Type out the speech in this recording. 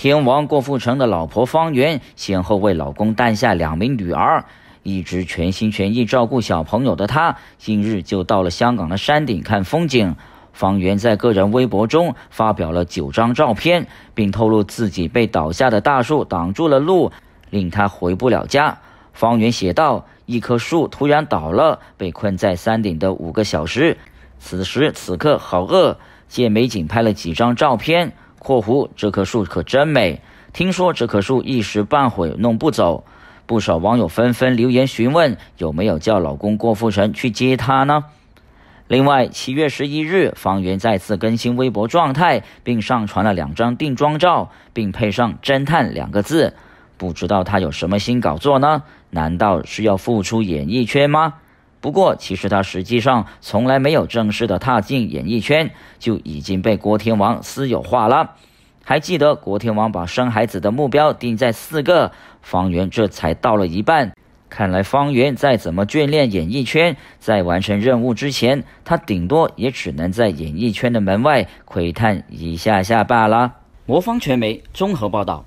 天王郭富城的老婆方媛先后为老公诞下两名女儿，一直全心全意照顾小朋友的她，今日就到了香港的山顶看风景。方媛在个人微博中发表了九张照片，并透露自己被倒下的大树挡住了路，令她回不了家。方媛写道：“一棵树突然倒了，被困在山顶的五个小时，此时此刻好饿，借美景拍了几张照片。”（括弧）这棵树可真美，听说这棵树一时半会弄不走，不少网友纷纷留言询问有没有叫老公郭富城去接她呢。另外，七月十一日，方圆再次更新微博状态，并上传了两张定妆照，并配上“侦探”两个字，不知道他有什么新搞作呢？难道是要复出演艺圈吗？不过，其实他实际上从来没有正式的踏进演艺圈，就已经被郭天王私有化了。还记得郭天王把生孩子的目标定在四个，方圆这才到了一半。看来方圆再怎么眷恋演艺圈，在完成任务之前，他顶多也只能在演艺圈的门外窥探一下下罢了。魔方传媒综合报道。